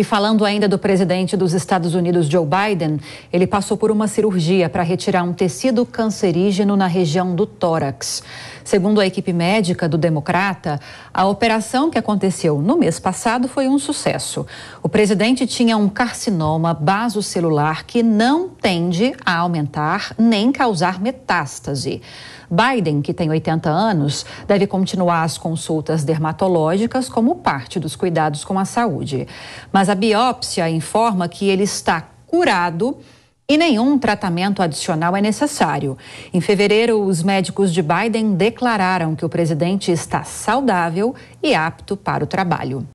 E falando ainda do presidente dos Estados Unidos, Joe Biden, ele passou por uma cirurgia para retirar um tecido cancerígeno na região do tórax. Segundo a equipe médica do Democrata, a operação que aconteceu no mês passado foi um sucesso. O presidente tinha um carcinoma basocelular que não tende a aumentar nem causar metástase. Biden, que tem 80 anos, deve continuar as consultas dermatológicas como parte dos cuidados com a saúde. Mas a biópsia informa que ele está curado e nenhum tratamento adicional é necessário. Em fevereiro, os médicos de Biden declararam que o presidente está saudável e apto para o trabalho.